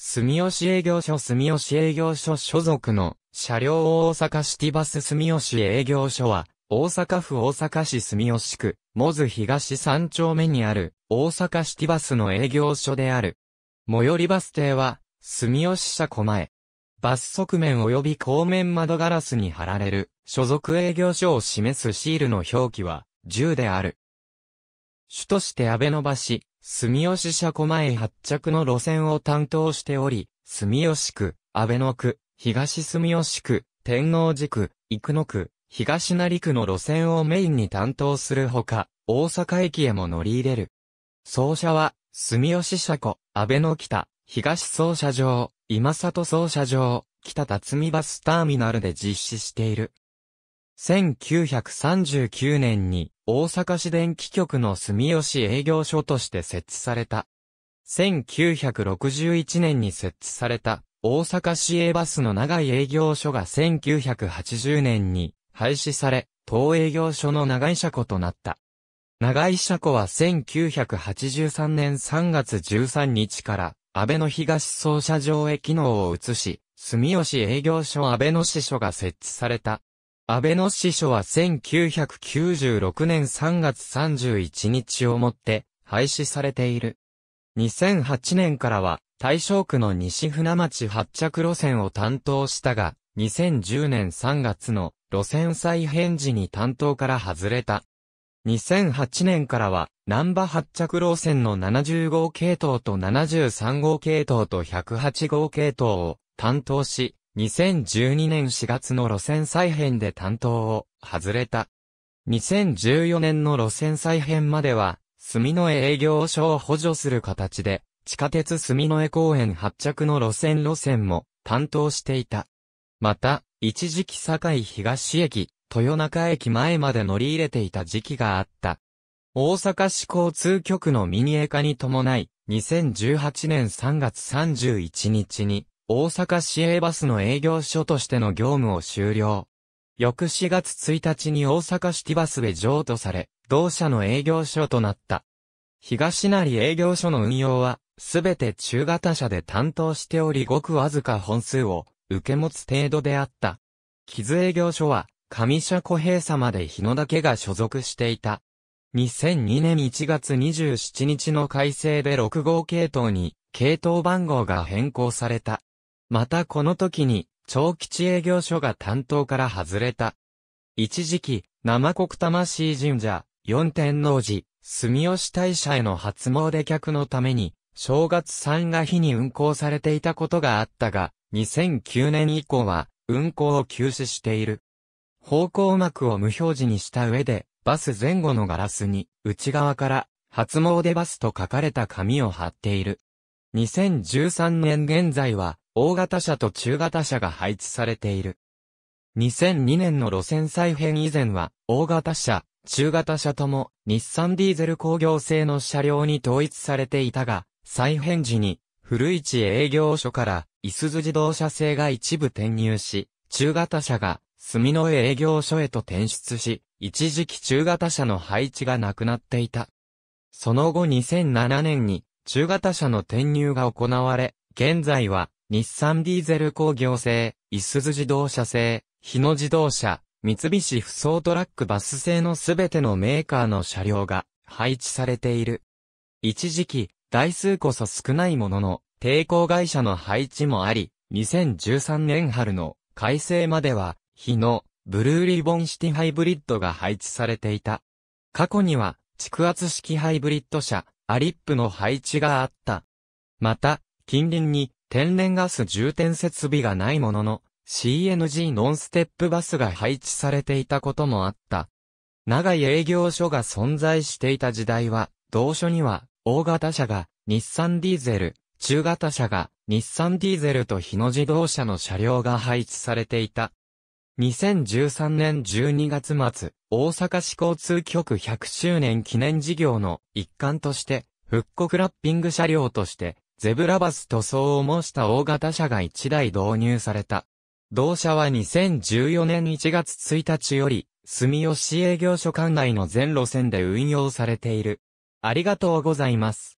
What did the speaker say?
住吉営業所住吉営業所所属の車両大阪シティバス住吉営業所は、大阪府大阪市住吉区、モズ東3丁目にある、大阪シティバスの営業所である。最寄りバス停は、住吉車庫前。バス側面及び後面窓ガラスに貼られる、所属営業所を示すシールの表記は、10である。主として安倍の橋、住吉車庫前発着の路線を担当しており、住吉区、安倍の区、東住吉区、天王寺区、生野区、東成区の路線をメインに担当するほか、大阪駅へも乗り入れる。走車は、住吉車庫、安倍の北、東走車場、今里走車場、北辰巳バスターミナルで実施している。1939年に大阪市電気局の住吉営業所として設置された。1961年に設置された大阪市営バスの長い営業所が1980年に廃止され、当営業所の長井車庫となった。長井車庫は1983年3月13日から安倍の東総車場へ機能を移し、住吉営業所安倍の支所が設置された。安倍の師書は1996年3月31日をもって廃止されている。2008年からは大正区の西船町発着路線を担当したが、2010年3月の路線再編時に担当から外れた。2008年からは、南波発着路線の70号系統と73号系統と108号系統を担当し、2012年4月の路線再編で担当を外れた。2014年の路線再編までは、住の江営業所を補助する形で、地下鉄住の江公園発着の路線路線も担当していた。また、一時期堺東駅、豊中駅前まで乗り入れていた時期があった。大阪市交通局の民営化に伴い、2018年3月31日に、大阪市営バスの営業所としての業務を終了。翌4月1日に大阪シティバスへ譲渡され、同社の営業所となった。東成営業所の運用は、すべて中型車で担当しておりごくわずか本数を受け持つ程度であった。傷営業所は、上社小平様まで日野だけが所属していた。2002年1月27日の改正で6号系統に、系統番号が変更された。またこの時に、長吉営業所が担当から外れた。一時期、生国魂神社、四天王寺、住吉大社への初詣客のために、正月三が日に運行されていたことがあったが、2009年以降は、運行を休止している。方向幕を無表示にした上で、バス前後のガラスに、内側から、初詣バスと書かれた紙を貼っている。2013年現在は、大型車と中型車が配置されている。2002年の路線再編以前は、大型車、中型車とも、日産ディーゼル工業製の車両に統一されていたが、再編時に、古市営業所から、いすゞ自動車製が一部転入し、中型車が、住の営業所へと転出し、一時期中型車の配置がなくなっていた。その後2007年に、中型車の転入が行われ、現在は、日産ディーゼル工業製、いすズ自動車製、日野自動車、三菱不走トラックバス製のすべてのメーカーの車両が配置されている。一時期、台数こそ少ないものの、抵抗会社の配置もあり、2013年春の改正までは、日野、ブルーリボンシティハイブリッドが配置されていた。過去には、蓄圧式ハイブリッド車、アリップの配置があった。また、近隣に、天然ガス充填設備がないものの、CNG ノンステップバスが配置されていたこともあった。長い営業所が存在していた時代は、同所には、大型車が日産ディーゼル、中型車が日産ディーゼルと日野自動車の車両が配置されていた。2013年12月末、大阪市交通局100周年記念事業の一環として、復刻ラッピング車両として、ゼブラバス塗装を模した大型車が1台導入された。同社は2014年1月1日より、住吉営業所管内の全路線で運用されている。ありがとうございます。